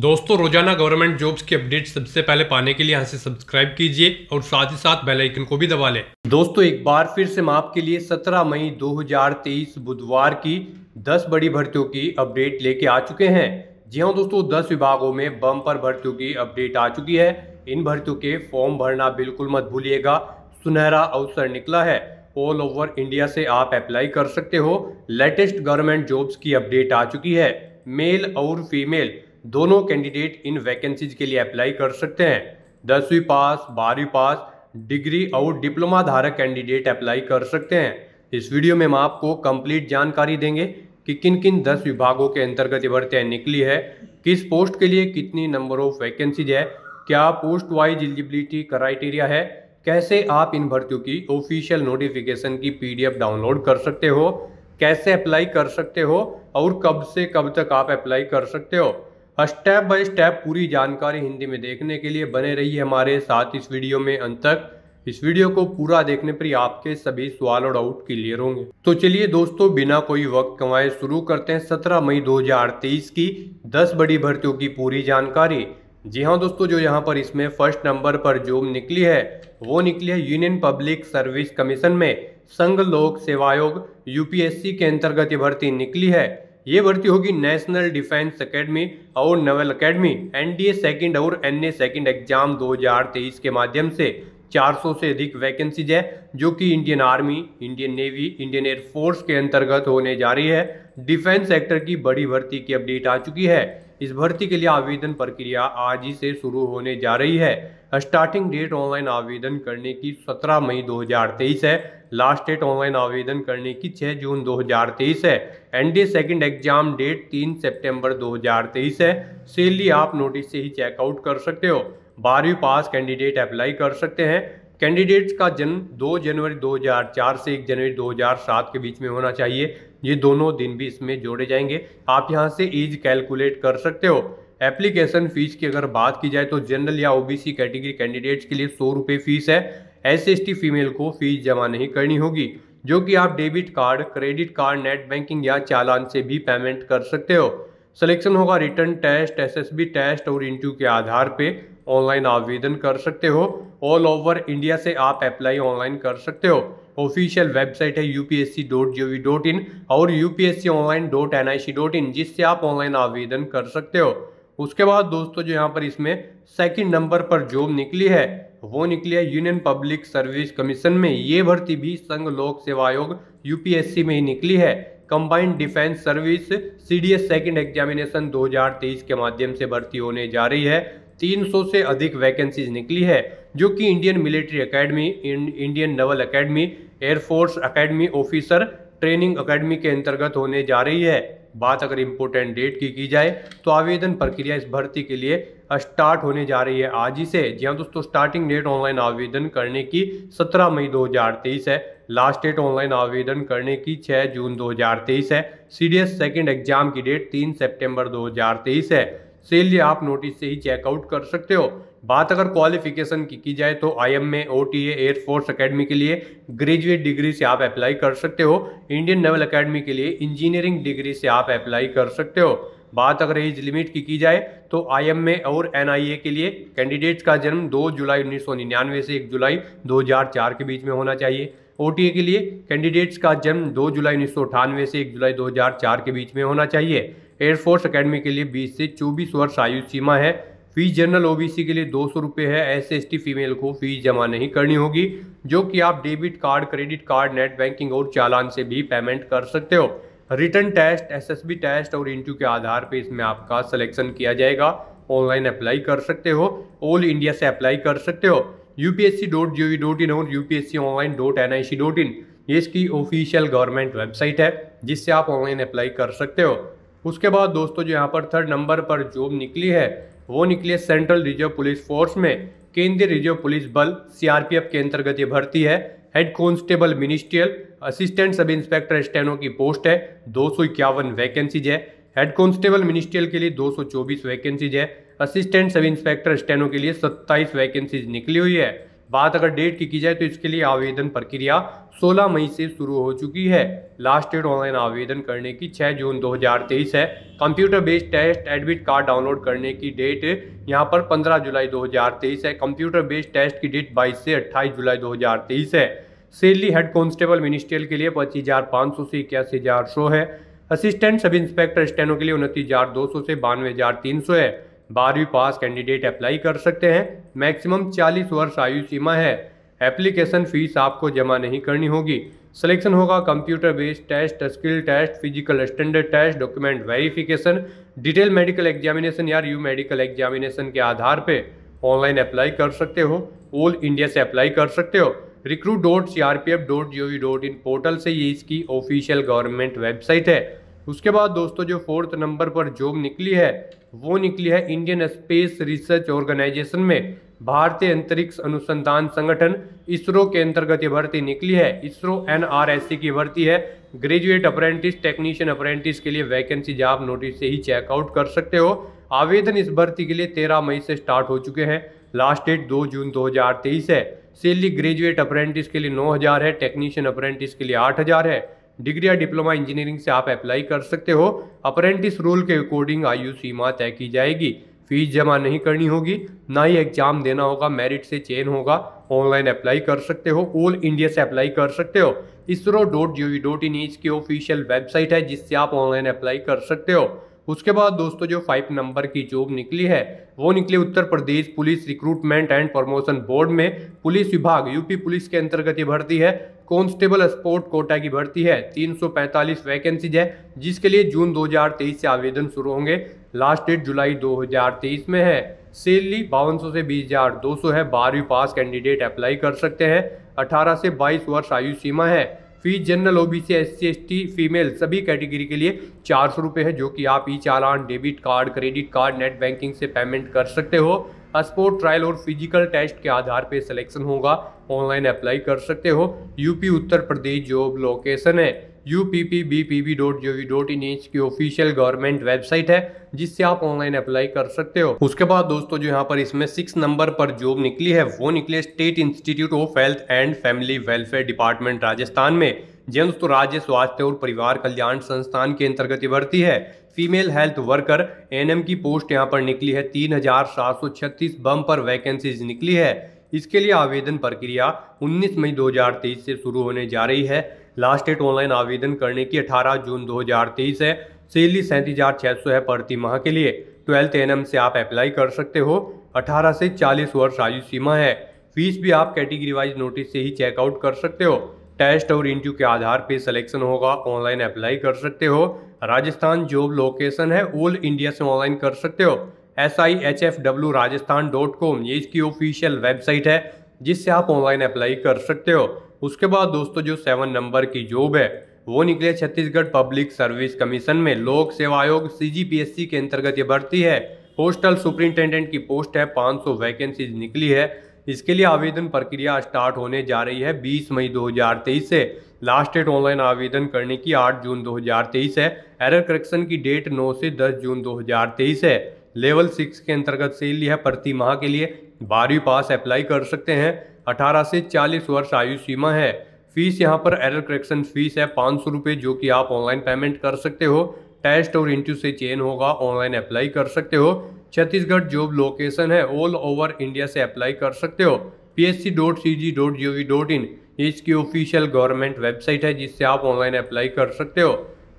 दोस्तों रोजाना government jobs की अपडेट सबसे पहले पाने के लिए यहाँ से सब्सक्राइब कीजिए और साथ ही साथ बेल आइकन को भी दबा लें दोस्तों एक बार फिर से हम आपके लिए 17 मई 2023 बुधवार की 10 बड़ी भर्तियों की अपडेट लेके आ चुके हैं जी हाँ दोस्तों 10 विभागों में बम पर भर्तियों की अपडेट आ चुकी है इन भर्तियों के फॉर्म भरना बिल्कुल मत भूलिएगा सुनहरा अवसर निकला है ऑल ओवर इंडिया से आप अप्लाई कर सकते हो लेटेस्ट गवर्नमेंट जॉब्स की अपडेट आ चुकी है मेल और फीमेल दोनों कैंडिडेट इन वैकेंसीज के लिए अप्लाई कर सकते हैं दसवीं पास बारहवीं पास डिग्री और डिप्लोमा धारक कैंडिडेट अप्लाई कर सकते हैं इस वीडियो में हम आपको कंप्लीट जानकारी देंगे कि किन किन दस विभागों के अंतर्गत ये भर्तियाँ निकली है किस पोस्ट के लिए कितनी नंबर ऑफ वैकेंसीज है क्या पोस्ट वाइज एलिजिबिलिटी क्राइटेरिया है कैसे आप इन भर्तियों की ऑफिशियल नोटिफिकेशन की पीडीएफ डाउनलोड कर सकते हो कैसे अप्लाई कर सकते हो और कब से कब तक आप अप्लाई कर सकते हो स्टेप बाय स्टेप पूरी जानकारी हिंदी में देखने के लिए बने रहिए हमारे साथ इस वीडियो में अंत तक इस वीडियो को पूरा देखने पर आपके सभी सवाल और डाउट क्लियर होंगे तो चलिए दोस्तों बिना कोई वक्त कमाए शुरू करते हैं सत्रह मई दो की दस बड़ी भर्तियों की पूरी जानकारी जी हाँ दोस्तों जो यहाँ पर इसमें फर्स्ट नंबर पर जॉब निकली है वो निकली है यूनियन पब्लिक सर्विस कमीशन में संघ लोक सेवा आयोग यूपीएससी के अंतर्गत ये भर्ती निकली है ये भर्ती होगी नेशनल डिफेंस अकेडमी और नवल डी एनडीए सेकंड और एनए सेकंड एग्जाम 2023 के माध्यम से 400 से अधिक वैकेंसीज है जो कि Indian army Indian navy Indian air force के अंतर्गत होने जा रही है डिफेंस सेक्टर की बड़ी भर्ती की अपडेट आ चुकी है इस भर्ती के लिए आवेदन प्रक्रिया आज ही से शुरू होने जा रही है स्टार्टिंग डेट ऑनलाइन आवेदन करने की 17 मई 2023 है लास्ट डेट ऑनलाइन आवेदन करने की 6 जून 2023 है एनडीए सेकंड एग्जाम डेट 3 सितंबर 2023 है सेली आप नोटिस से ही चेकआउट कर सकते हो बारहवीं पास कैंडिडेट अप्लाई कर सकते हैं कैंडिडेट्स का जन्म 2 जनवरी 2004 से 1 जनवरी 2007 के बीच में होना चाहिए ये दोनों दिन भी इसमें जोड़े जाएंगे आप यहाँ से ईज कैलकुलेट कर सकते हो एप्लीकेशन फीस की अगर बात की जाए तो जनरल या ओबीसी कैटेगरी कैंडिडेट्स के लिए सौ रुपये फीस है एस एस फीमेल को फीस जमा नहीं करनी होगी जो कि आप debit card credit card net banking या चालान से भी पेमेंट कर सकते हो सिलेक्शन होगा रिटर्न टेस्ट एसएसबी टेस्ट और इंटरव्यू के आधार पे ऑनलाइन आवेदन कर सकते हो ऑल ओवर इंडिया से आप अप्लाई ऑनलाइन कर सकते हो ऑफिशियल वेबसाइट है यूपीएससी और यूपीएससी जिससे आप ऑनलाइन आवेदन कर सकते हो उसके बाद दोस्तों जो यहाँ पर इसमें सेकंड नंबर पर जॉब निकली है वो निकली है यूनियन पब्लिक सर्विस कमीशन में ये भर्ती भी संघ लोक सेवा आयोग यूपीएससी में ही निकली है combined defence service CDS second examination 2023 के माध्यम से भर्ती होने जा रही है 300 से अधिक वैकेंसीज निकली है जो कि Indian military academy Indian naval academy air force academy officer training academy के अंतर्गत होने जा रही है बात अगर इम्पोर्टेंट डेट की की जाए तो आवेदन प्रक्रिया इस भर्ती के लिए स्टार्ट होने जा रही है आज ही से जी हाँ दोस्तों स्टार्टिंग डेट ऑनलाइन आवेदन करने की 17 मई 2023 है लास्ट डेट ऑनलाइन आवेदन करने की 6 जून 2023 है सीडीएस सेकंड एग्जाम की डेट 3 सितंबर 2023 है इसलिए आप नोटिस से ही चेकआउट कर सकते हो बात अगर क्वालिफिकेशन की की जाए तो आई एम में ओ टी एयरफोर्स अकेडमी के लिए ग्रेजुएट डिग्री से आप अप्लाई कर सकते हो इंडियन नेवल अकेडमी के लिए इंजीनियरिंग डिग्री से आप अप्लाई कर सकते हो बात अगर एज लिमिट की की जाए तो आई ए और ए के लिए कैंडिडेट्स का जन्म 2 जुलाई निन्यानवे से 1 जुलाई 2004 के बीच में होना चाहिए ए के लिए कैंडिडेट्स का जन्म 2 जुलाई उन्नीस से 1 जुलाई 2004 के बीच में होना चाहिए एयरफोर्स अकेडमी के लिए बीस से चौबीस वर्ष आयु सीमा है फीस जनरल सी के लिए दो सौ रुपये है एस एस टी फीमेल को फीस जमा नहीं करनी होगी जो कि आप debit card credit card net banking और चालान से भी पेमेंट कर सकते हो रिटर्न टेस्ट एसएसबी टेस्ट और इंटरव्यू के आधार पे इसमें आपका सिलेक्शन किया जाएगा ऑनलाइन अप्लाई कर सकते हो ऑल इंडिया से अप्लाई कर सकते हो U P S C dot G O V dot in और U P S C online dot N I C dot in ये इसकी ऑफिशियल गवर्नमेंट वेबसाइट है जिससे आप ऑनलाइन अप्लाई कर सकते हो उसके बाद दोस्तों जो यहाँ पर थर्ड नंबर पर जॉब निकली है वो निकली है सेंट्रल रिजर्व पुलिस फोर्स में केंद्रीय रिजर्व पुलिस बल सीआरपीएफ के अंतर्गत ये भर्ती है head constable ministerial assistant sub inspector steno की पोस्ट है दो सौ इक्यावन वैकेंसीज है हेड कांस्टेबल मिनिस्ट्रियल के लिए 224 वैकेंसीज है असिस्टेंट सब इंस्पेक्टर स्टेनो के लिए 27 वैकेंसीज निकली हुई है बात अगर डेट की की जाए तो इसके लिए आवेदन प्रक्रिया 16 मई से शुरू हो चुकी है लास्ट डेट ऑनलाइन आवेदन करने की 6 जून 2023 है computer based test admit card download करने की डेट यहां पर 15 जुलाई 2023 है कंप्यूटर बेस्ड टेस्ट की डेट 22 से 28 जुलाई 2023 है सेली हेड कांस्टेबल मिनिस्ट्रियल के लिए पच्चीस हज़ार पाँच सौ से इक्यासी हज़ार सौ है असिस्टेंट सब इंस्पेक्टर स्टेनो के लिए उनतीस हज़ार दो सौ से बानवे हज़ार तीन सौ है बारहवीं पास कैंडिडेट अप्लाई कर सकते हैं मैक्सिमम चालीस वर्ष आयु सीमा है एप्लीकेशन फ़ीस आपको जमा नहीं करनी होगी सिलेक्शन होगा computer based test skill test physical standard test document verification detail medical examination या यू मेडिकल एग्जामिनेशन के आधार पे ऑनलाइन अप्लाई कर सकते हो ऑल इंडिया से अप्लाई कर सकते हो recruit dot C R P F dot G O V dot in portal से ये इसकी ऑफिशियल गवर्नमेंट वेबसाइट है उसके बाद दोस्तों जो फोर्थ नंबर पर जॉब निकली है वो निकली है इंडियन स्पेस रिसर्च ऑर्गेनाइजेशन में भारतीय अंतरिक्ष अनुसंधान संगठन इसरो के अंतर्गत ये भर्ती निकली है इसरो सी की भर्ती है ग्रेजुएट अप्रेंटिस टेक्नीशियन अप्रेंटिस के लिए वैकेंसी जॉब नोटिस से ही चेकआउट कर सकते हो आवेदन इस भर्ती के लिए तेरह मई से स्टार्ट हो चुके हैं लास्ट डेट दो जून 2023 है सेली ग्रेजुएट अप्रेंटिस के लिए नौ हज़ार है टेक्नीशियन अप्रेंटिस के लिए आठ हज़ार है डिग्री या डिप्लोमा इंजीनियरिंग से आप अप्लाई कर सकते हो अप्रेंटिस रोल के अकॉर्डिंग आयु सीमा तय की जाएगी फीस जमा नहीं करनी होगी ना ही एग्जाम देना होगा मेरिट से चेन होगा ऑनलाइन अप्लाई कर सकते हो ऑल इंडिया से अप्लाई कर सकते हो ISRO dot G O V dot in की ऑफिशियल वेबसाइट है जिससे आप ऑनलाइन अप्लाई कर सकते हो उसके बाद दोस्तों जो फाइव नंबर की जॉब निकली है वो निकली Uttar Pradesh police recruitment and promotion board में पुलिस विभाग यूपी पुलिस के अंतर्गत ये भर्ती है कांस्टेबल स्पोर्ट कोटा की भर्ती है 345 वैकेंसीज है जिसके लिए जून 2023 से आवेदन शुरू होंगे लास्ट डेट जुलाई 2023 में है सैलरी बावन से बीस हजार है बारहवीं पास कैंडिडेट अप्लाई कर सकते हैं अठारह से बाईस वर्ष आयु सीमा है fees general OBC SC ST female सभी कैटेगरी के लिए चार सौ रुपये है जो कि आप ई चालान debit card credit card net banking से पेमेंट कर सकते हो पासपोर्ट ट्रायल और फिजिकल टेस्ट के आधार पर सिलेक्शन होगा ऑनलाइन अप्लाई कर सकते हो UP Uttar Pradesh job location है U P P B P B dot G O V dot in H की ऑफिशियल गवर्नमेंट वेबसाइट है जिससे आप ऑनलाइन अप्लाई कर सकते हो उसके बाद दोस्तों जो यहाँ पर इसमें सिक्स नंबर पर जॉब निकली है वो निकली state institute of health and family welfare department Rajasthan में जी दोस्तों राज्य स्वास्थ्य और परिवार कल्याण संस्थान के अंतर्गत भर्ती है फीमेल हेल्थ वर्कर एनएम की पोस्ट यहाँ पर निकली है तीन हजार सात सौ छत्तीस बम पर वैकेंसीज निकली है इसके लिए आवेदन प्रक्रिया 19 मई 2023 से शुरू होने जा रही है लास्ट डेट ऑनलाइन आवेदन करने की 18 जून 2023 है सैलरी सैंतीस हज़ार छः सौ है प्रति माह के लिए ट्वेल्थ एन से आप अप्लाई कर सकते हो 18 से 40 वर्ष आयु सीमा है फीस भी आप कैटेगरी वाइज नोटिस से ही चेकआउट कर सकते हो टेस्ट और इंटरव्यू के आधार पर सिलेक्शन होगा ऑनलाइन अप्लाई कर सकते हो राजस्थान जॉब लोकेशन है ऑल इंडिया से ऑनलाइन कर सकते हो S I H F W Rajasthan dot com ये इसकी ऑफिशियल वेबसाइट है जिससे आप ऑनलाइन अप्लाई कर सकते हो उसके बाद दोस्तों जो सेवन नंबर की जॉब है वो निकले छत्तीसगढ़ पब्लिक सर्विस कमीशन में लोक सेवा आयोग सी के अंतर्गत ये भर्ती है पोस्टल सुपरिंटेंडेंट की पोस्ट है 500 वैकेंसीज निकली है इसके लिए आवेदन प्रक्रिया स्टार्ट होने जा रही है 20 मई 2023 से लास्ट डेट ऑनलाइन आवेदन करने की 8 जून 2023 है एरर करेक्शन की डेट 9 से 10 जून 2023 है लेवल सिक्स के अंतर्गत सेल है प्रति माह के लिए बारहवीं पास अप्लाई कर सकते हैं 18 से 40 वर्ष आयु सीमा है फीस यहाँ पर एरर करेक्शन फीस है पाँच सौ रुपये जो कि आप ऑनलाइन पेमेंट कर सकते हो टेस्ट और इंटरव्यू से चेन होगा ऑनलाइन अप्लाई कर सकते हो छत्तीसगढ़ जॉब लोकेशन है ऑल ओवर इंडिया से अप्लाई कर सकते हो P S C dot C G dot G O V dot in इसकी ऑफिशियल गवर्नमेंट वेबसाइट है जिससे आप ऑनलाइन अप्लाई कर सकते हो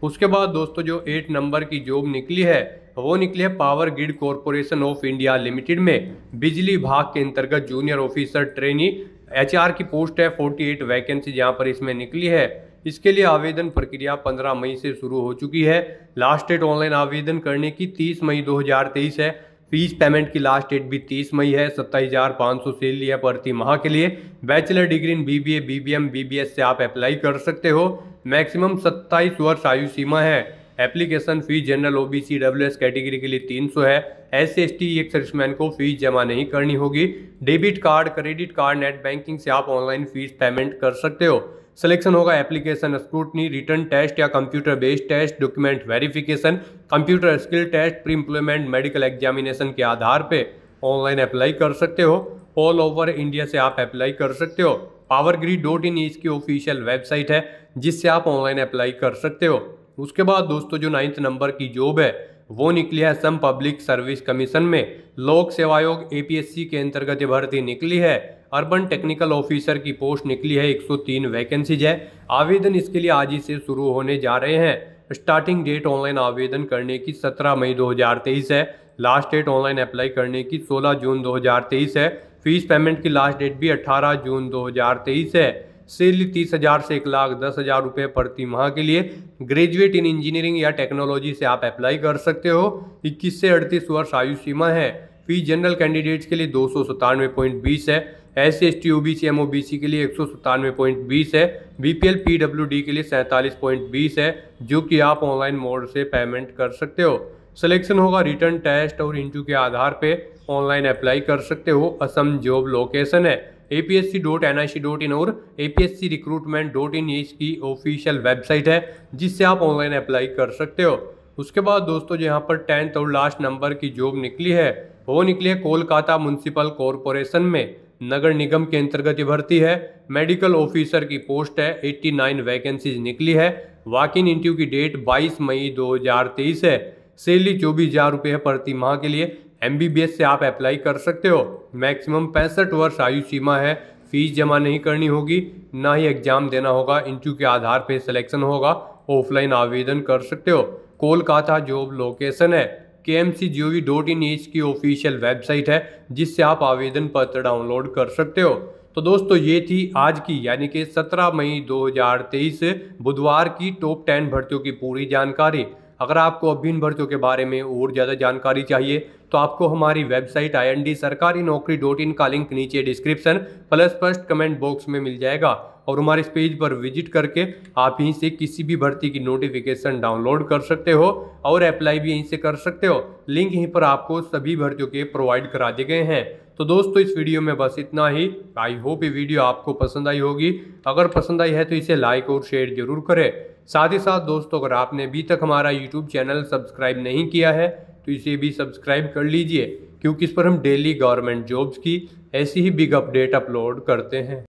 उसके बाद दोस्तों जो एट नंबर की जॉब निकली है वो निकले हैं power grid corporation of India limited में बिजली विभाग के अंतर्गत जूनियर ऑफिसर ट्रेनी एच की पोस्ट है 48 वैकेंसी जहाँ पर इसमें निकली है इसके लिए आवेदन प्रक्रिया 15 मई से शुरू हो चुकी है लास्ट डेट ऑनलाइन आवेदन करने की तीस मई दो है फीस पेमेंट की लास्ट डेट भी 30 मई है सत्ताईस हज़ार पाँच सौ सैलरी है प्रति माह के लिए bachelor degree in BBA BBM BBS से आप अप्लाई कर सकते हो मैक्सिमम 27 वर्ष आयु सीमा है application fees general OBC S category के लिए 300 है S C S T ex serviceman को फीस जमा नहीं करनी होगी debit card credit card net banking से आप ऑनलाइन फीस पेमेंट कर सकते हो सिलेक्शन होगा एप्लीकेशन स्क्रूटनी रिटर्न टेस्ट या computer based test document verification computer skill test pre employment medical examination के आधार पर ऑनलाइन अप्लाई कर सकते हो ऑल ओवर इंडिया से आप अप्लाई कर सकते हो पावर ग्रीड डॉट इन इसकी ऑफिशियल वेबसाइट है जिससे आप ऑनलाइन अप्लाई कर सकते हो उसके बाद दोस्तों जो नाइन्थ नंबर की जॉब है वो निकली है असम पब्लिक सर्विस कमीशन में लोक सेवा आयोग ए के अंतर्गत भर्ती निकली है अर्बन टेक्निकल ऑफिसर की पोस्ट निकली है 103 वैकेंसीज है आवेदन इसके लिए आज ही से शुरू होने जा रहे हैं स्टार्टिंग डेट ऑनलाइन आवेदन करने की 17 मई 2023 है लास्ट डेट ऑनलाइन अप्लाई करने की 16 जून 2023 है फीस पेमेंट की लास्ट डेट भी 18 जून 2023 है सैलरी तीस हज़ार से एक लाख दस हज़ार रुपये प्रति माह के लिए ग्रेजुएट इन इंजीनियरिंग या टेक्नोलॉजी से आप अप्लाई कर सकते हो इक्कीस से अड़तीस वर्ष आयु सीमा है फी जनरल कैंडिडेट्स के लिए दो सौ सतानवे पॉइंट बीस है S C S T O B C M O B C के लिए एक सौ सतानवे पॉइंट बीस है B P L P W D के लिए सैंतालीस पॉइंट बीस है जो कि आप ऑनलाइन मोड से पेमेंट कर सकते हो सिलेक्शन होगा रिटर्न टेस्ट और इंटरव्यू के आधार पे ऑनलाइन अप्लाई कर सकते हो असम जॉब लोकेशन है A P S C dot N I C dot in और A P S C recruitment dot in ये इसकी ऑफिशियल वेबसाइट है जिससे आप ऑनलाइन अप्लाई कर सकते हो उसके बाद दोस्तों यहाँ पर टेंथ और लास्ट नंबर की जॉब निकली है वो निकली है कोलकाता म्यूनसिपल कॉरपोरेशन में नगर निगम के अंतर्गत भर्ती है मेडिकल ऑफिसर की पोस्ट है 89 वैकेंसीज निकली है वाक इन इंटरव्यू की डेट 22 मई 2023 है सैलरी चौबीस हज़ार रुपये है प्रति माह के लिए एम से आप अप्लाई कर सकते हो मैक्सिमम पैंसठ वर्ष आयु सीमा है फीस जमा नहीं करनी होगी ना ही एग्ज़ाम देना होगा इंटरव्यू के आधार पर सिलेक्शन होगा ऑफलाइन आवेदन कर सकते हो कोलकाता जॉब लोकेशन है K M C G O V dot in H की ऑफिशियल वेबसाइट है जिससे आप आवेदन पत्र डाउनलोड कर सकते हो तो दोस्तों ये थी आज की यानी कि 17 मई 2023 बुधवार की टॉप 10 भर्तियों की पूरी जानकारी अगर आपको अभ्यून भर्तियों के बारे में और ज़्यादा जानकारी चाहिए तो आपको हमारी वेबसाइट आई एन डी सरकारी नौकरी डॉट इन का लिंक नीचे description plus first comment box में मिल जाएगा और हमारे इस पेज पर विजिट करके आप यहीं से किसी भी भर्ती की नोटिफिकेशन डाउनलोड कर सकते हो और अप्लाई भी यहीं से कर सकते हो लिंक यहीं पर आपको सभी भर्तियों के प्रोवाइड करा दिए गए हैं तो दोस्तों इस वीडियो में बस इतना ही आई होप ये वीडियो आपको पसंद आई होगी अगर पसंद आई है तो इसे लाइक और शेयर जरूर करें साथ ही साथ दोस्तों अगर आपने अभी तक हमारा यूट्यूब चैनल सब्सक्राइब नहीं किया है तो इसे भी सब्सक्राइब कर लीजिए क्योंकि इस पर हम डेली गवर्नमेंट जॉब्स की ऐसी ही बिग अपडेट अपलोड करते हैं